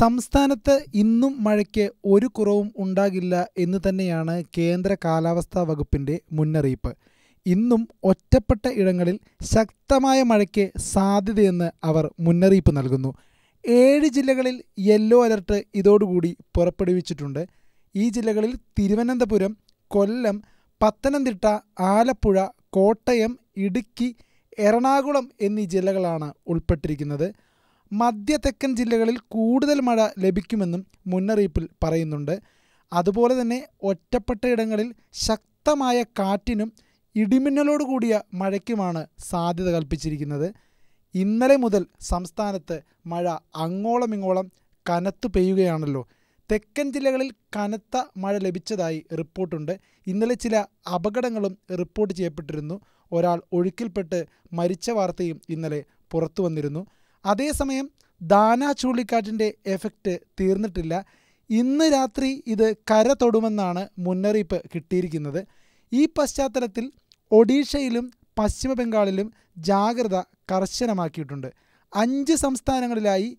സംസ്ഥാനത്ത് ഇന്നും മഴയ്ക്ക് ഒരു കുറവും ഉണ്ടാകില്ല എന്ന് തന്നെയാണ് കേന്ദ്ര കാലാവസ്ഥാ വകുപ്പിൻ്റെ മുന്നറിയിപ്പ് ഇന്നും ഒറ്റപ്പെട്ട ഇടങ്ങളിൽ ശക്തമായ മഴയ്ക്ക് സാധ്യതയെന്ന് അവർ മുന്നറിയിപ്പ് നൽകുന്നു ഏഴ് ജില്ലകളിൽ യെല്ലോ അലർട്ട് ഇതോടുകൂടി പുറപ്പെടുവിച്ചിട്ടുണ്ട് ഈ ജില്ലകളിൽ തിരുവനന്തപുരം കൊല്ലം പത്തനംതിട്ട ആലപ്പുഴ കോട്ടയം ഇടുക്കി എറണാകുളം എന്നീ ജില്ലകളാണ് ഉൾപ്പെട്ടിരിക്കുന്നത് മധ്യതെക്കൻ ജില്ലകളിൽ കൂടുതൽ മഴ ലഭിക്കുമെന്നും മുന്നറിയിപ്പിൽ പറയുന്നുണ്ട് അതുപോലെ തന്നെ ഒറ്റപ്പെട്ട ഇടങ്ങളിൽ ശക്തമായ കാറ്റിനും ഇടിമിന്നലോട് കൂടിയ മഴയ്ക്കുമാണ് സാധ്യത കൽപ്പിച്ചിരിക്കുന്നത് ഇന്നലെ മുതൽ സംസ്ഥാനത്ത് മഴ അങ്ങോളമിങ്ങോളം കനത്തു പെയ്യുകയാണല്ലോ തെക്കൻ ജില്ലകളിൽ കനത്ത മഴ ലഭിച്ചതായി റിപ്പോർട്ടുണ്ട് ഇന്നലെ ചില അപകടങ്ങളും റിപ്പോർട്ട് ചെയ്യപ്പെട്ടിരുന്നു ഒരാൾ ഒഴുക്കിൽപ്പെട്ട് മരിച്ച വാർത്തയും ഇന്നലെ പുറത്തു വന്നിരുന്നു അതേസമയം ദാന ചുഴലിക്കാറ്റിൻ്റെ എഫക്റ്റ് തീർന്നിട്ടില്ല ഇന്ന് രാത്രി ഇത് കര തൊടുമെന്നാണ് മുന്നറിയിപ്പ് കിട്ടിയിരിക്കുന്നത് ഈ പശ്ചാത്തലത്തിൽ ഒഡീഷയിലും പശ്ചിമ ബംഗാളിലും ജാഗ്രത കർശനമാക്കിയിട്ടുണ്ട് അഞ്ച് സംസ്ഥാനങ്ങളിലായി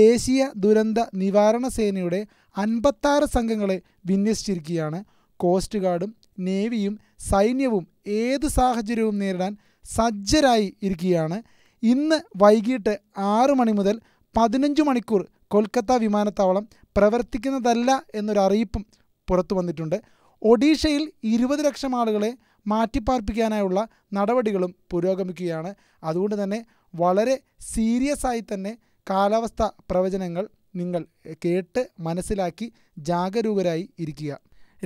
ദേശീയ ദുരന്ത നിവാരണ സേനയുടെ അൻപത്താറ് സംഘങ്ങളെ വിന്യസിച്ചിരിക്കുകയാണ് കോസ്റ്റ് ഗാർഡും നേവിയും സൈന്യവും ഏത് സാഹചര്യവും നേരിടാൻ സജ്ജരായി ഇരിക്കുകയാണ് ഇന്ന് വൈകിട്ട് ആറു മണി മുതൽ പതിനഞ്ച് മണിക്കൂർ കൊൽക്കത്ത വിമാനത്താവളം പ്രവർത്തിക്കുന്നതല്ല എന്നൊരു അറിയിപ്പും പുറത്തു വന്നിട്ടുണ്ട് ഒഡീഷയിൽ ഇരുപത് ലക്ഷം ആളുകളെ മാറ്റിപ്പാർപ്പിക്കാനായുള്ള നടപടികളും പുരോഗമിക്കുകയാണ് അതുകൊണ്ട് തന്നെ വളരെ സീരിയസ് ആയി തന്നെ കാലാവസ്ഥ പ്രവചനങ്ങൾ നിങ്ങൾ കേട്ട് മനസ്സിലാക്കി ജാഗരൂകരായി ഇരിക്കുക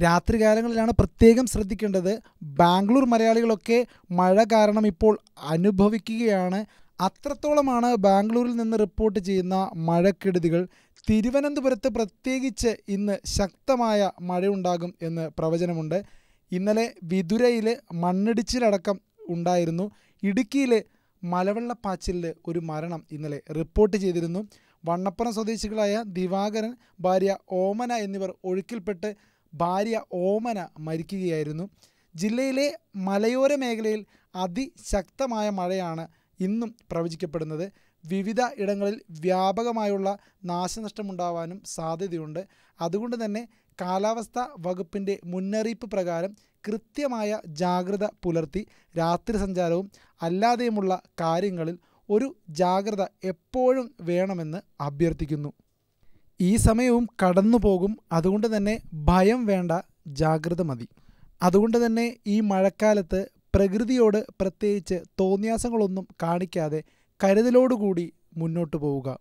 രാത്രി കാലങ്ങളിലാണ് പ്രത്യേകം ശ്രദ്ധിക്കേണ്ടത് ബാംഗ്ലൂർ മലയാളികളൊക്കെ മഴ കാരണം ഇപ്പോൾ അനുഭവിക്കുകയാണ് അത്രത്തോളമാണ് ബാംഗ്ലൂരിൽ നിന്ന് റിപ്പോർട്ട് ചെയ്യുന്ന മഴക്കെടുതികൾ തിരുവനന്തപുരത്ത് പ്രത്യേകിച്ച് ഇന്ന് ശക്തമായ മഴയുണ്ടാകും എന്ന് പ്രവചനമുണ്ട് ഇന്നലെ വിതുരയിൽ മണ്ണിടിച്ചിലടക്കം ഉണ്ടായിരുന്നു ഇടുക്കിയിലെ മലവെള്ളപ്പാച്ചിലിൽ ഒരു മരണം ഇന്നലെ റിപ്പോർട്ട് ചെയ്തിരുന്നു വണ്ണപ്പുറം സ്വദേശികളായ ദിവാകരൻ ഭാര്യ ഓമന എന്നിവർ ഒഴുക്കിൽപ്പെട്ട് ഭാര്യ ഓമന മരിക്കുകയായിരുന്നു ജില്ലയിലെ മലയോര മേഖലയിൽ അതിശക്തമായ മഴയാണ് ഇന്നും പ്രവചിക്കപ്പെടുന്നത് വിവിധ ഇടങ്ങളിൽ വ്യാപകമായുള്ള നാശനഷ്ടമുണ്ടാവാനും സാധ്യതയുണ്ട് അതുകൊണ്ട് തന്നെ കാലാവസ്ഥാ വകുപ്പിൻ്റെ മുന്നറിയിപ്പ് പ്രകാരം കൃത്യമായ ജാഗ്രത പുലർത്തി രാത്രി സഞ്ചാരവും അല്ലാതെയുമുള്ള കാര്യങ്ങളിൽ ഒരു ജാഗ്രത എപ്പോഴും വേണമെന്ന് അഭ്യർത്ഥിക്കുന്നു ഈ സമയവും കടന്നു പോകും അതുകൊണ്ട് തന്നെ ഭയം വേണ്ട ജാഗ്രത മതി അതുകൊണ്ട് തന്നെ ഈ മഴക്കാലത്ത് പ്രകൃതിയോട് പ്രത്യേകിച്ച് തോന്നിയാസങ്ങളൊന്നും കാണിക്കാതെ കരുതലോടുകൂടി മുന്നോട്ടു പോവുക